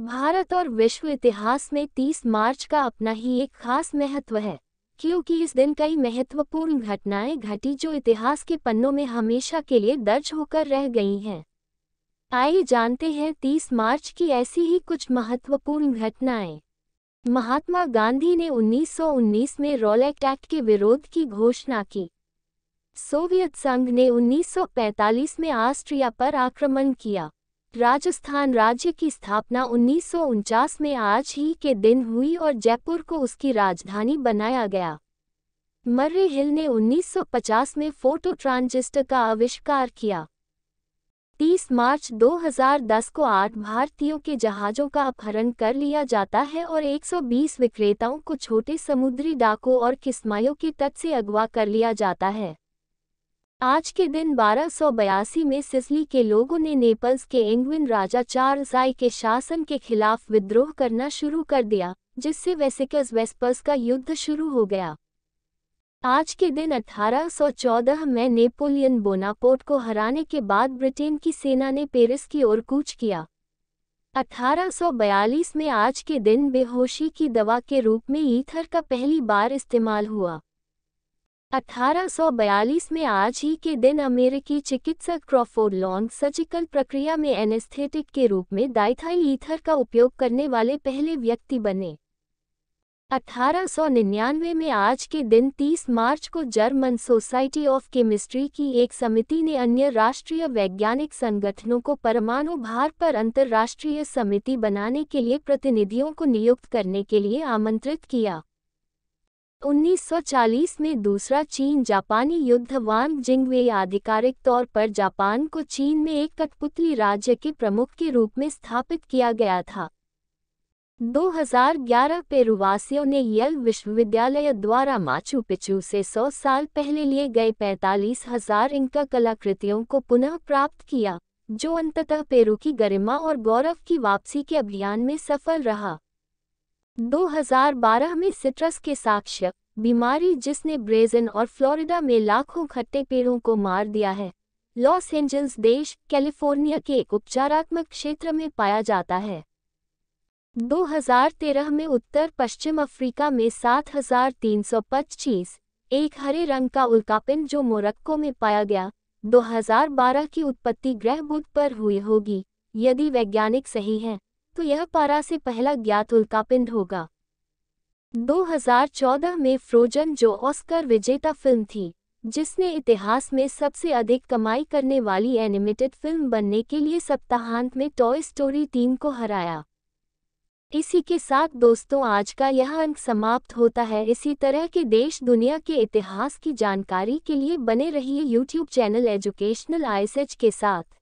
भारत और विश्व इतिहास में 30 मार्च का अपना ही एक खास महत्व है क्योंकि इस दिन कई महत्वपूर्ण घटनाएं घटी जो इतिहास के पन्नों में हमेशा के लिए दर्ज होकर रह गई हैं आइए जानते हैं 30 मार्च की ऐसी ही कुछ महत्वपूर्ण घटनाएं महात्मा गांधी ने 1919 में रॉलेक्ट एक्ट के विरोध की घोषणा की सोवियत संघ ने 1945 में ऑस्ट्रिया पर आक्रमण किया राजस्थान राज्य की स्थापना उन्नीस में आज ही के दिन हुई और जयपुर को उसकी राजधानी बनाया गया मर्रे हिल ने 1950 में फोटो ट्रांजिस्टर का आविष्कार किया 30 मार्च 2010 को आठ भारतीयों के जहाज़ों का अपहरण कर लिया जाता है और 120 विक्रेताओं को छोटे समुद्री डाकों और किस्मायों के तट से अगवा कर लिया जाता है आज के दिन बारह में सिसली के लोगों ने नेपल्स के एंग्विन राजा चार के शासन के खिलाफ विद्रोह करना शुरू कर दिया जिससे वेसिकस वेस्पर्स का युद्ध शुरू हो गया आज के दिन 1814 में नेपोलियन बोनापोर्ट को हराने के बाद ब्रिटेन की सेना ने पेरिस की ओर कूच किया 1842 में आज के दिन बेहोशी की दवा के रूप में ईथर का पहली बार इस्तेमाल हुआ 1842 में आज ही के दिन अमेरिकी चिकित्सक क्रॉफोर्ड लॉन्ग सर्जिकल प्रक्रिया में एनेस्थेटिक के रूप में डाइथाइल ईथर का उपयोग करने वाले पहले व्यक्ति बने 1899 में आज के दिन 30 मार्च को जर्मन सोसाइटी ऑफ केमिस्ट्री की एक समिति ने अन्य राष्ट्रीय वैज्ञानिक संगठनों को परमाणु भार पर अंतर्राष्ट्रीय समिति बनाने के लिए प्रतिनिधियों को नियुक्त करने के लिए आमंत्रित किया 1940 में दूसरा चीन जापानी युद्ध वांग जिंगवे आधिकारिक तौर पर जापान को चीन में एक कठपुतली राज्य के प्रमुख के रूप में स्थापित किया गया था 2011 पेरुवासियों ने यल विश्वविद्यालय द्वारा माचू पिचू से 100 साल पहले लिए गए पैंतालीस हजार इंका कलाकृतियों को पुनः प्राप्त किया जो अंततः पेरू की गरिमा और गौरव की वापसी के अभियान में सफल रहा 2012 में सिट्रस के साक्ष्य बीमारी जिसने ब्रेजन और फ्लोरिडा में लाखों खट्टे पेड़ों को मार दिया है लॉस एंजल्स देश कैलिफोर्निया के एक उपचारात्मक क्षेत्र में पाया जाता है 2013 में उत्तर पश्चिम अफ्रीका में 7,325 एक हरे रंग का उल्कापिन जो मोरक्को में पाया गया 2012 की उत्पत्ति ग्रह बुध पर हुई होगी यदि वैज्ञानिक सही हैं तो यह पारा से पहला ज्ञात उल्कापिंड होगा 2014 में फ्रोजन जो ऑस्कर विजेता फिल्म थी जिसने इतिहास में सबसे अधिक कमाई करने वाली एनिमेटेड फिल्म बनने के लिए सप्ताहांत में टॉय स्टोरी टीम को हराया इसी के साथ दोस्तों आज का यह अंक समाप्त होता है इसी तरह के देश दुनिया के इतिहास की जानकारी के लिए बने रहिए यूट्यूब चैनल एजुकेशनल आईएसएच के साथ